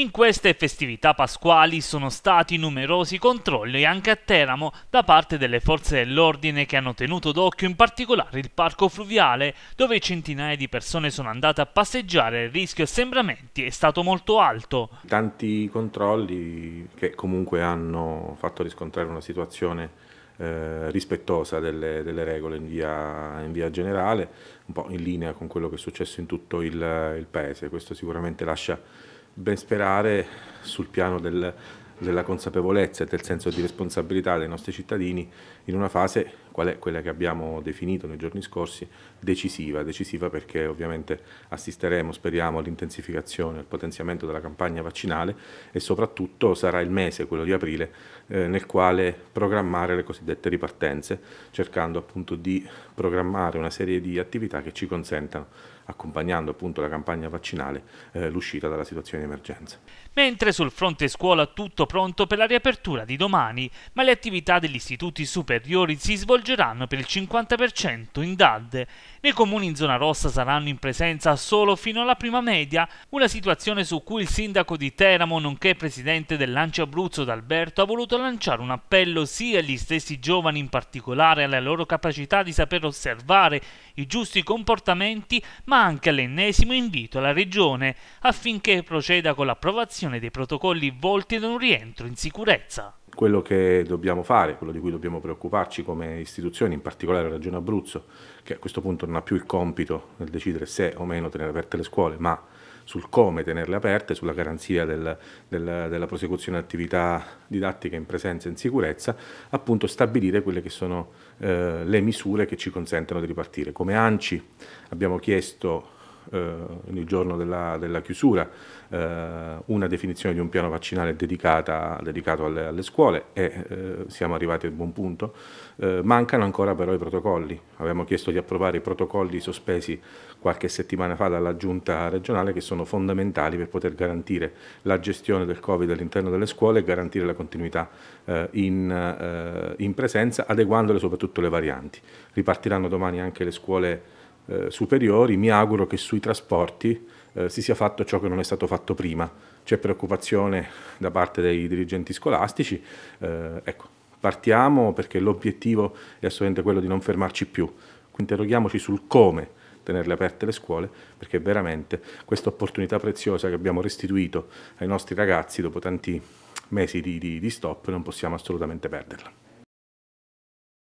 In queste festività pasquali sono stati numerosi controlli anche a Teramo da parte delle forze dell'ordine che hanno tenuto d'occhio in particolare il parco fluviale, dove centinaia di persone sono andate a passeggiare e il rischio assembramenti è stato molto alto. Tanti controlli che comunque hanno fatto riscontrare una situazione eh, rispettosa delle, delle regole in via, in via, generale, un po' in linea con quello che è successo in tutto il, il paese. Questo sicuramente lascia ben sperare sul piano del, della consapevolezza e del senso di responsabilità dei nostri cittadini in una fase qual è quella che abbiamo definito nei giorni scorsi decisiva, decisiva perché ovviamente assisteremo, speriamo, all'intensificazione, al potenziamento della campagna vaccinale e soprattutto sarà il mese, quello di aprile, eh, nel quale programmare le cosiddette ripartenze, cercando appunto di programmare una serie di attività che ci consentano accompagnando appunto la campagna vaccinale, eh, l'uscita dalla situazione di emergenza. Mentre sul fronte scuola tutto pronto per la riapertura di domani, ma le attività degli istituti superiori si svolgeranno svolgeranno per il 50% in DAD. Nei comuni in zona rossa saranno in presenza solo fino alla prima media, una situazione su cui il sindaco di Teramo, nonché presidente del Lancio Abruzzo d'Alberto, ha voluto lanciare un appello sia agli stessi giovani in particolare alla loro capacità di saper osservare i giusti comportamenti, ma anche all'ennesimo invito alla Regione affinché proceda con l'approvazione dei protocolli volti ad un rientro in sicurezza quello che dobbiamo fare, quello di cui dobbiamo preoccuparci come istituzioni, in particolare la Regione Abruzzo, che a questo punto non ha più il compito nel decidere se o meno tenere aperte le scuole, ma sul come tenerle aperte, sulla garanzia del, del, della prosecuzione di attività didattiche in presenza e in sicurezza, appunto stabilire quelle che sono eh, le misure che ci consentono di ripartire. Come ANCI abbiamo chiesto il eh, giorno della, della chiusura eh, una definizione di un piano vaccinale dedicata, dedicato alle, alle, scuole e eh, siamo arrivati al buon punto. mancano ancora però i protocolli. Abbiamo chiesto di approvare i protocolli sospesi qualche settimana fa dalla giunta regionale che sono fondamentali per poter garantire la gestione del Covid all'interno delle scuole e garantire la continuità eh, in, eh, in, presenza, adeguandole soprattutto le varianti. Ripartiranno domani anche le scuole eh, superiori, mi auguro che sui trasporti eh, si sia fatto ciò che non è stato fatto prima. C'è preoccupazione da parte dei dirigenti scolastici. Eh, ecco, partiamo perché l'obiettivo è assolutamente quello di non fermarci più. Interroghiamoci sul come tenerle aperte le scuole, perché veramente questa opportunità preziosa che abbiamo restituito ai nostri ragazzi dopo tanti mesi di, di, di stop non possiamo assolutamente perderla.